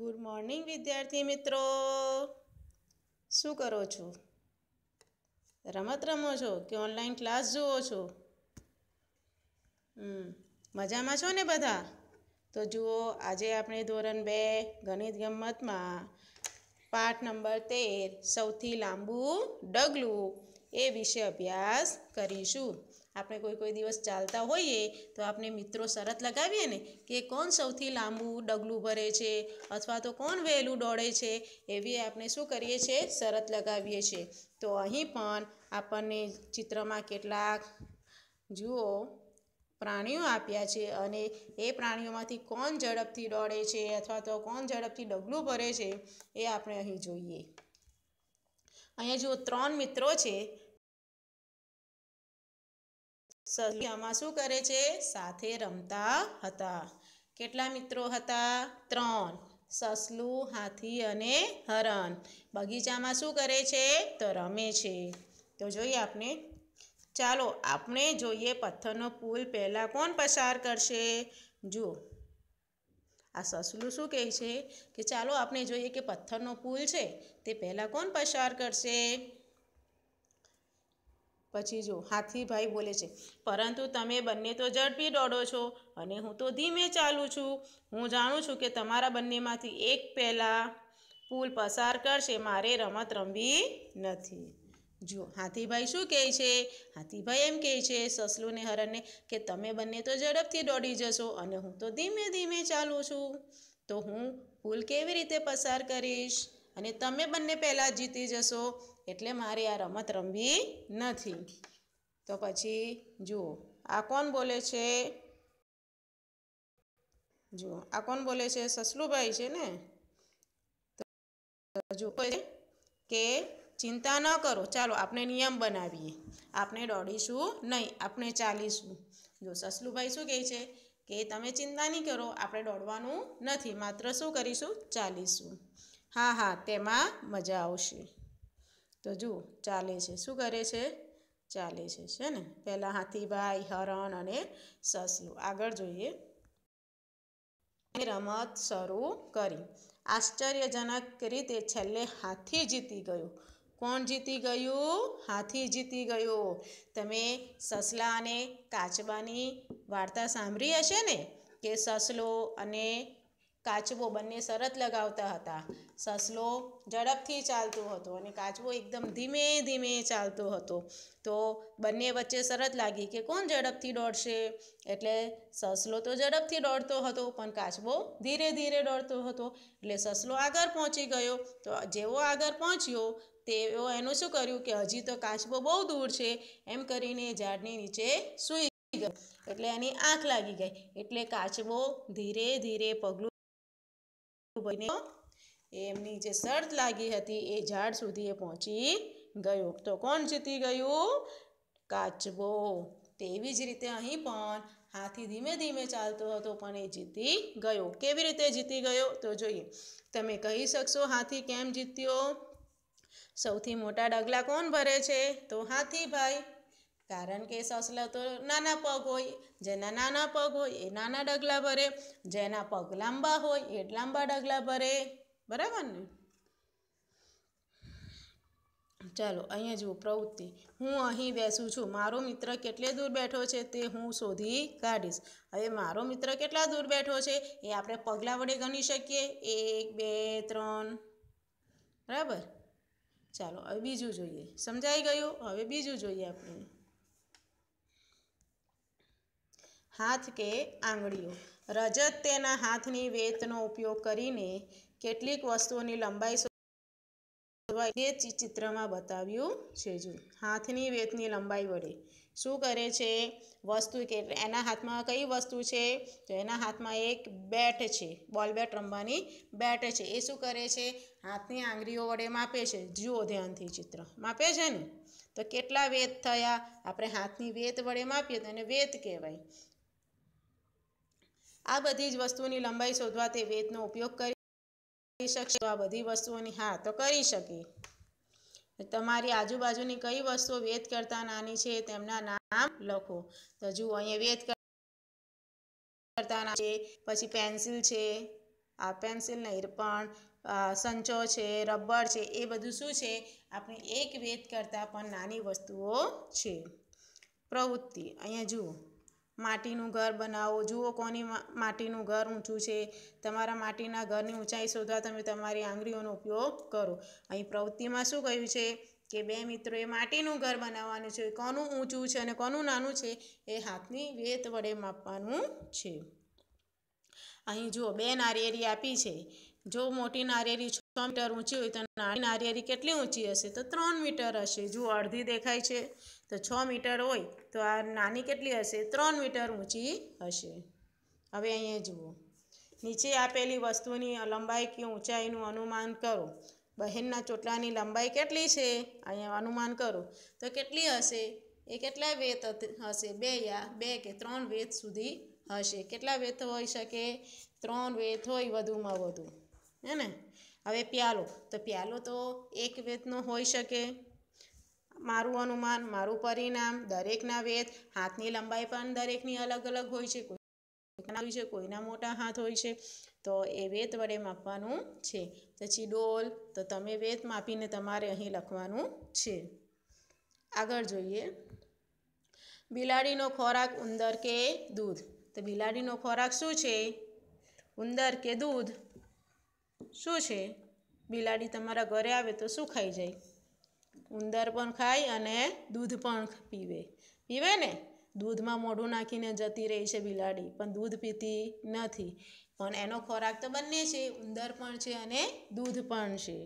good morning વિદ્યાર્થી મિત્રો શું કરો છો રમત રમો છો કે ઓનલાઈન ક્લાસ જુઓ છો મજામાં છો ને બધા તો જુઓ આજે આપણે ધોરણ બે ગણિત ગમતમાં પાઠ નંબર તેર સૌથી લાંબુ ડગલું એ વિશે અભ્યાસ કરીશું આપણે કોઈ કોઈ દિવસ ચાલતા હોઈએ તો આપણે મિત્રો શરત લગાવીએ ને કે કોણ સૌથી લાંબુ ડગલું ભરે છે અથવા તો કોણ વહેલું દોડે છે એવી આપણે શું કરીએ છીએ શરત લગાવીએ છીએ તો અહીં પણ આપણને ચિત્રમાં કેટલાક જુઓ પ્રાણીઓ આપ્યા છે અને એ પ્રાણીઓમાંથી કોણ ઝડપથી દોડે છે અથવા તો કોણ ઝડપથી ડગલું ભરે છે એ આપણે અહીં જોઈએ અહીંયા જુઓ ત્રણ મિત્રો છે સલિયામાં શું કરે છે સાથે રમતા હતા કેટલા મિત્રો હતા ત્રણ સસલું હાથી અને હરણ બગીચામાં શું કરે છે તો રમે છે તો જોઈએ આપણે ચાલો આપણે જોઈએ પથ્થરનો પુલ પહેલાં કોણ પસાર કરશે જુઓ આ સસલું શું કહે છે કે ચાલો આપણે જોઈએ કે પથ્થરનો પુલ છે તે પહેલાં કોણ પસાર કરશે પછી જો હાથીભાઈ બોલે છે પરંતુ તમે બંને તો ઝડપી દોડો છો અને હું તો ધીમે ચાલું છું હું જાણું છું કે તમારા બંનેમાંથી એક પહેલાં પુલ પસાર કરશે મારે રમત રમવી નથી જો હાથીભાઈ શું કહે છે હાથીભાઈ એમ કહે છે સસલુને હરણને કે તમે બંને તો ઝડપથી દોડી જશો અને હું તો ધીમે ધીમે ચાલું છું તો હું પુલ કેવી રીતે પસાર કરીશ અને તમે બંને પહેલાં જીતી જશો એટલે મારે આ રમત રમવી નથી તો પછી જુઓ આ કોણ બોલે છે જુઓ આ કોણ બોલે છે સસલુભાઈ છે ને જુઓ કે ચિંતા ન કરો ચાલો આપણે નિયમ બનાવીએ આપણે દોડીશું નહીં આપણે ચાલીશું જો સસલુભાઈ શું કહે છે કે તમે ચિંતા નહીં કરો આપણે દોડવાનું નથી માત્ર શું કરીશું ચાલીશું હા હા તેમાં મજા આવશે તો જુઓ ચાલે છે શું કરે છે ચાલે છે છે ને પહેલાં હાથીભાઈ હરણ અને સસલું આગળ જોઈએ રમત શરૂ કરી આશ્ચર્યજનક રીતે છેલ્લે હાથી જીતી ગયો કોણ જીતી ગયું હાથી જીતી ગયો તમે સસલા અને કાચબાની વાર્તા સાંભળી હશે ને કે સસલો અને કાચબો બંને શરત લગાવતા હતા સસલો ઝડપથી ચાલતો હતો અને કાચબો એકદમ ધીમે ધીમે ચાલતો હતો તો બંને વચ્ચે શરત લાગી કે કોણ ઝડપથી દોડશે એટલે સસલો તો ઝડપથી દોડતો હતો પણ કાચબો ધીરે ધીરે દોડતો હતો એટલે સસલો આગળ પહોંચી ગયો તો જેવો આગળ પહોંચ્યો તેઓ એનું શું કર્યું કે હજી તો કાચબો બહુ દૂર છે એમ કરીને ઝાડની નીચે સૂઈ ગયો એટલે એની આંખ લાગી ગઈ એટલે કાચબો ધીરે ધીરે પગલું બન્યો એમની જે શર્ત લાગી હતી એ ઝાડ સુધી એ પહોંચી ગયો તો કોણ જીતી ગયું કાચબો તેવી જ રીતે અહીં પણ હાથી ધીમે ધીમે ચાલતો હતો પણ એ જીતી ગયો કેવી રીતે જીતી ગયો તો જોઈએ તમે કહી શકશો હાથી કેમ જીત્યો સૌથી મોટા ડગલા કોણ ભરે છે તો હાથી ભાઈ કારણ કે સસલા તો નાના પગ હોય જેના નાના પગ હોય એ નાના ડગલા ભરે જેના પગ લાંબા હોય એ લાંબા ડગલા ભરે બરાબર ને ચાલો અહીંયા જુઓ પ્રવૃત્તિ હું અહીં બેસું છું મારો મિત્ર કેટલે દૂર બેઠો છે તે હું શોધી કાઢીશ હવે મારો મિત્ર કેટલા દૂર બેઠો છે એ આપણે પગલાં વડે ગણી શકીએ એક બે ત્રણ બરાબર ચાલો હવે બીજું જોઈએ સમજાઈ ગયું હવે બીજું જોઈએ આપણે હાથ કે આંગળીઓ રજત તેના હાથની વેતનો ઉપયોગ કરીને કેટલીક વસ્તુઓની લંબાઈ શોધવાય તે ચિત્રમાં બતાવ્યું છે જો હાથની વેતની લંબાઈ વડે શું કરે છે વસ્તુ કે એના હાથમાં કઈ વસ્તુ છે તો એના હાથમાં એક બેટ છે બોલ બેટ રમવાની બેટ છે એ શું કરે છે હાથની આંગળીઓ વડે માપે છે જુઓ ધ્યાનથી ચિત્ર માપે છે ને તો કેટલા વેત થયા આપણે હાથની વેત વડે માપીએ તો એને વેત કહેવાય આ બધી જ વસ્તુની લંબાઈ શોધવા તે વેદનો ઉપયોગ કરી શકશે તો આ બધી વસ્તુઓની હા તો કરી શકે તમારી આજુબાજુની કઈ વસ્તુઓ વેદ કરતાં નાની છે તેમના નામ લખો તો જુઓ અહીંયા વેદ કરતા છે પછી પેન્સિલ છે આ પેન્સિલ નહીં પણ સંચો છે રબર છે એ બધું શું છે આપણે એક વેદ કરતાં પણ નાની વસ્તુઓ છે પ્રવૃત્તિ અહીંયા જુઓ માટીનું ઘર બનાવો જુઓ કોની માટીનું ઘર ઊંચું છે તમારા માટીના ઘરની ઊંચાઈ શોધવા તમે તમારી આંગળીઓનો ઉપયોગ કરો અહીં પ્રવૃત્તિમાં શું કહ્યું છે કે બે મિત્રોએ માટીનું ઘર બનાવવાનું છે કોનું ઊંચું છે અને કોનું નાનું છે એ હાથની વેત વડે માપવાનું છે અહીં જુઓ બે નારિયેરી આપી છે જો મોટી નારિયેરી છ મીટર ઊંચી હોય તો નાની નારિયેરી કેટલી ઊંચી હશે તો ત્રણ મીટર હશે જો અડધી દેખાય છે તો છ મીટર હોય તો આ નાની કેટલી હશે ત્રણ મીટર ઊંચી હશે હવે અહીંયા જુઓ નીચે આપેલી વસ્તુની લંબાઈ કે ઊંચાઈનું અનુમાન કરો બહેનના ચોટલાની લંબાઈ કેટલી છે અહીંયા અનુમાન કરો તો કેટલી હશે એ કેટલા વેત હશે બે યા બે કે ત્રણ વેત સુધી હશે કેટલા વેત હોઈ શકે ત્રણ વેત હોય વધુમાં વધુ હે ને હવે પ્યાલો તો પ્યાલો તો એક વેદનો હોઈ શકે મારું અનુમાન મારું પરિણામ દરેકના વેદ હાથની લંબાઈ પણ દરેકની અલગ અલગ હોય છે કોઈના હોય છે કોઈના મોટા હાથ હોય છે તો એ વેત વડે માપવાનું છે પછી ડોલ તો તમે વેત માપીને તમારે અહીં લખવાનું છે આગળ જોઈએ બિલાડીનો ખોરાક ઉંદર કે દૂધ તો બિલાડીનો ખોરાક શું છે ઉંદર કે દૂધ શું છે બિલાડી તમારા ઘરે આવે તો શું ખાઈ જાય ઉંદર પણ ખાય અને દૂધ પણ પીવે પીવે ને દૂધમાં મોઢું નાખીને જતી રહી છે બિલાડી પણ દૂધ પીતી નથી પણ એનો ખોરાક તો બંને છે ઉંદર પણ છે અને દૂધ પણ છે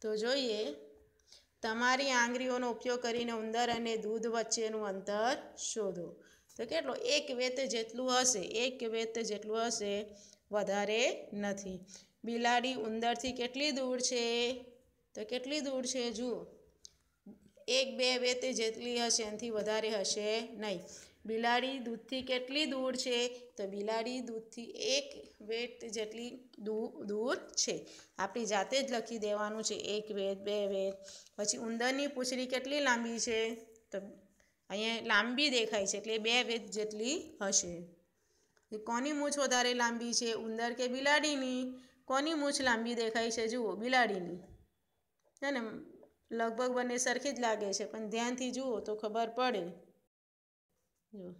તો જોઈએ તમારી આંગળીઓનો ઉપયોગ કરીને ઉંદર અને દૂધ વચ્ચેનું અંતર શોધો તો કેટલો એક વેત જેટલું હશે એક વેત જેટલું હશે વધારે નથી બિલાડી ઉંદરથી કેટલી દૂર છે તો કેટલી દૂર છે જુઓ એક બે બે તે જેટલી હશે એનાથી વધારે હશે નહીં બિલાડી દૂધથી કેટલી દૂર છે તો બિલાડી દૂધથી એક વેટ જેટલી દૂર છે આપણી જાતે જ લખી દેવાનું છે એક વેદ બે વેદ પછી ઉંદરની પૂંછડી કેટલી લાંબી છે તો અહીંયા લાંબી દેખાય છે એટલે બે વેદ જેટલી હશે કોની મૂછ વધારે લાંબી છે ઉંદર કે બિલાડીની કોની મૂછ લાંબી દેખાય છે જુઓ બિલાડીની હે ને લગભગ બંને સરખી જ લાગે છે પણ ધ્યાનથી જુઓ તો ખબર પડે જુઓ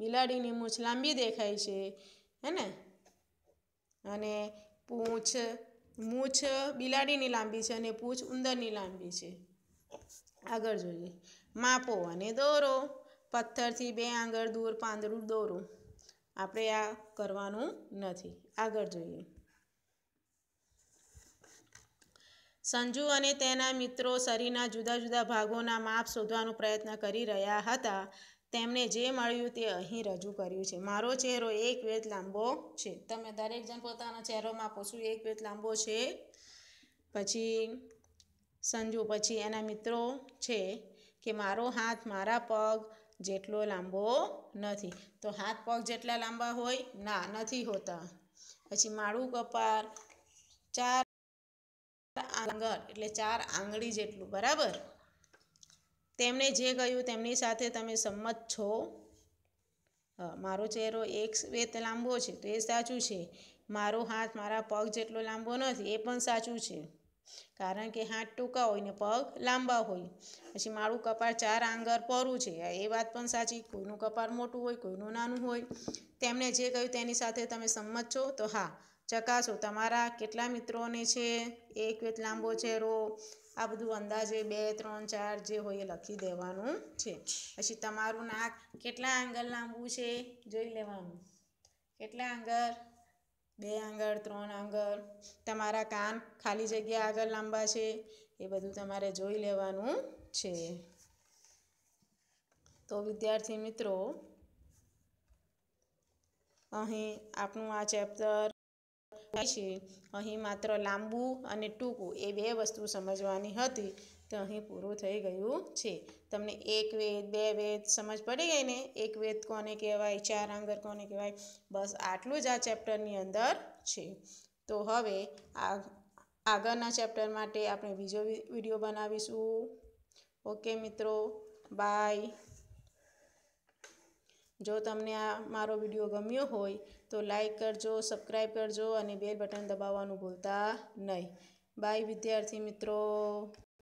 બિલાડીની મૂછ લાંબી દેખાય છે હે ને અને પૂંછ મૂછ બિલાડીની લાંબી છે અને પૂંછ ઉંદરની લાંબી છે આગળ જોઈએ માપો અને દોરો પથ્થરથી બે આંગળ દૂર પાંદડું દોરો આપણે આ કરવાનું નથી આગળ જોઈએ સંજુ અને તેના મિત્રો શરીરના જુદા જુદા ભાગોના માપ શોધવાનો પ્રયત્ન કરી રહ્યા હતા તેમને જે મળ્યું તે અહીં રજૂ કર્યું છે મારો ચહેરો એક વેદ લાંબો છે તમે દરેક જણ પોતાના ચહેરોમાં પૂછું એક વેદ લાંબો છે પછી સંજુ પછી એના મિત્રો છે કે મારો હાથ મારા પગ જેટલો લાંબો નથી તો હાથ પગ જેટલા લાંબા હોય ના નથી હોતા પછી મારું કપાર ચાર આંગળ એટલે ચાર આંગળી જેટલું બરાબર તેમણે જે કહ્યું તેમની સાથે તમે સંમત છો મારો ચહેરો એક વેત લાંબો છે તો એ સાચું છે મારો હાથ મારા પગ જેટલો લાંબો નથી એ પણ સાચું છે કારણ કે હાથ ટૂંકા હોય ને પગ લાંબા હોય પછી મારું કપાળ ચાર આંગર પરું છે એ વાત પણ સાચી કોઈનું કપાળ મોટું હોય કોઈનું નાનું હોય તેમણે જે કહ્યું તેની સાથે તમે સંમત છો તો હા ચકાસો તમારા કેટલા મિત્રોને છે એક વેત લાંબો છે રો આ બધું અંદાજે બે ત્રણ ચાર જે હોય એ લખી દેવાનું છે પછી તમારું નાક કેટલા આંગળ લાંબુ છે જોઈ લેવાનું કેટલા આંગળ બે આંગળ ત્રણ આંગળ તમારા કાન ખાલી જગ્યા આગળ લાંબા છે એ બધું તમારે જોઈ લેવાનું છે તો વિદ્યાર્થી મિત્રો અહીં આપણું આ ચેપ્ટર થાય છે અહીં માત્ર લાંબુ અને ટૂંકું એ બે વસ્તુ સમજવાની હતી તો અહીં પૂરું થઈ ગયું છે તમને એક વેદ બે વેદ સમજ પડી ગઈ ને એક વેદ કોને કહેવાય ચાર આંગર કોને કહેવાય બસ આટલું જ આ ચેપ્ટરની અંદર છે તો હવે આ આગળના ચેપ્ટર માટે આપણે બીજો વિડીયો બનાવીશું ઓકે મિત્રો બાય જો તમને આ મારો વિડીયો ગમ્યો હોય તો લાઇક કરજો સબસ્ક્રાઈબ કરજો અને બેલ બટન દબાવવાનું ભૂલતા નહીં બાય વિદ્યાર્થી મિત્રો